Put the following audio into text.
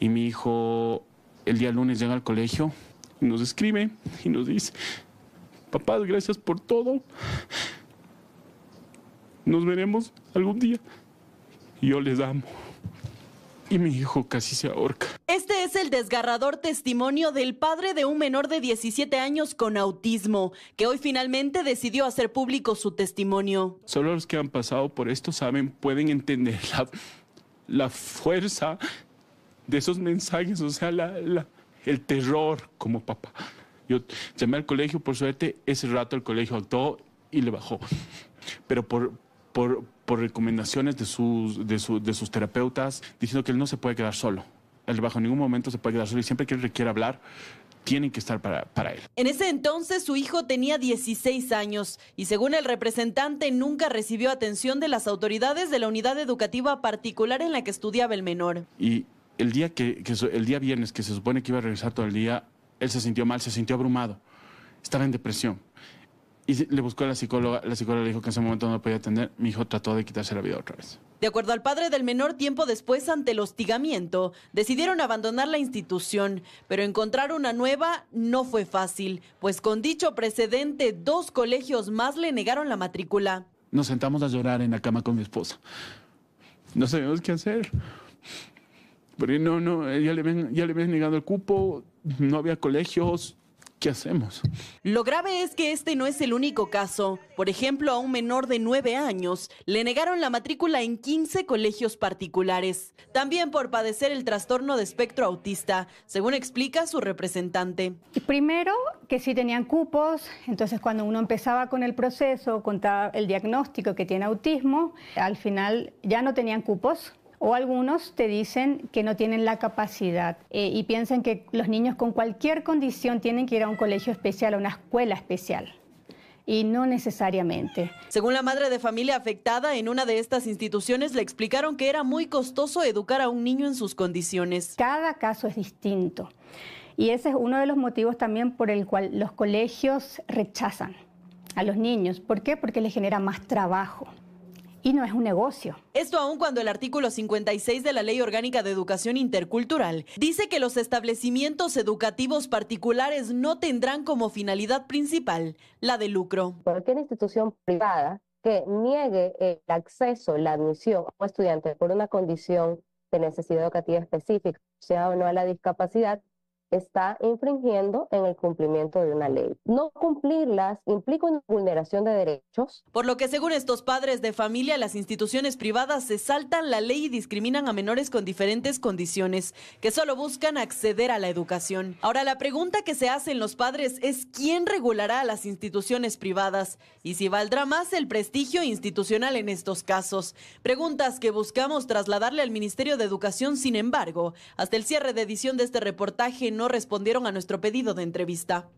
Y mi hijo el día lunes llega al colegio, nos escribe y nos dice, papás, gracias por todo. Nos veremos algún día. Yo les amo. Y mi hijo casi se ahorca. Este es el desgarrador testimonio del padre de un menor de 17 años con autismo, que hoy finalmente decidió hacer público su testimonio. Solo los que han pasado por esto saben, pueden entender la, la fuerza de esos mensajes, o sea, el terror como papá. Yo llamé al colegio, por suerte, ese rato el colegio actuó y le bajó. Pero por, recomendaciones de sus, terapeutas, diciendo que él no se puede quedar solo. Él bajo en ningún momento se puede quedar solo y siempre que él requiera hablar, tienen que estar para, para, él. En ese entonces su hijo tenía 16 años y según el representante nunca recibió atención de las autoridades de la unidad educativa particular en la que estudiaba el menor. Y el día, que, el día viernes, que se supone que iba a regresar todo el día, él se sintió mal, se sintió abrumado, estaba en depresión. Y le buscó a la psicóloga, la psicóloga le dijo que en ese momento no podía atender, mi hijo trató de quitarse la vida otra vez. De acuerdo al padre del menor, tiempo después, ante el hostigamiento, decidieron abandonar la institución, pero encontrar una nueva no fue fácil, pues con dicho precedente, dos colegios más le negaron la matrícula. Nos sentamos a llorar en la cama con mi esposa. No sabíamos qué hacer no, no, eh, ya le, habían ya le negado el cupo, no había colegios, ¿qué hacemos? Lo grave es que este no es el único caso. Por ejemplo, a un menor de 9 años le negaron la matrícula en 15 colegios particulares, también por padecer el trastorno de espectro autista, según explica su representante. Primero, que sí tenían cupos, entonces cuando uno empezaba con el proceso, contaba el diagnóstico que tiene autismo, al final ya no tenían cupos, o algunos te dicen que no tienen la capacidad eh, y piensan que los niños con cualquier condición tienen que ir a un colegio especial, a una escuela especial y no necesariamente. Según la madre de familia afectada, en una de estas instituciones le explicaron que era muy costoso educar a un niño en sus condiciones. Cada caso es distinto y ese es uno de los motivos también por el cual los colegios rechazan a los niños. ¿Por qué? Porque les genera más trabajo y no es un negocio. Esto aún cuando el artículo 56 de la Ley Orgánica de Educación Intercultural dice que los establecimientos educativos particulares no tendrán como finalidad principal la de lucro. una institución privada que niegue el acceso, la admisión a un estudiante por una condición de necesidad educativa específica, sea o no a la discapacidad, está infringiendo en el cumplimiento de una ley. No cumplirlas implica una vulneración de derechos. Por lo que según estos padres de familia, las instituciones privadas se saltan la ley y discriminan a menores con diferentes condiciones, que solo buscan acceder a la educación. Ahora, la pregunta que se hacen los padres es quién regulará a las instituciones privadas y si valdrá más el prestigio institucional en estos casos. Preguntas que buscamos trasladarle al Ministerio de Educación, sin embargo, hasta el cierre de edición de este reportaje no respondieron a nuestro pedido de entrevista.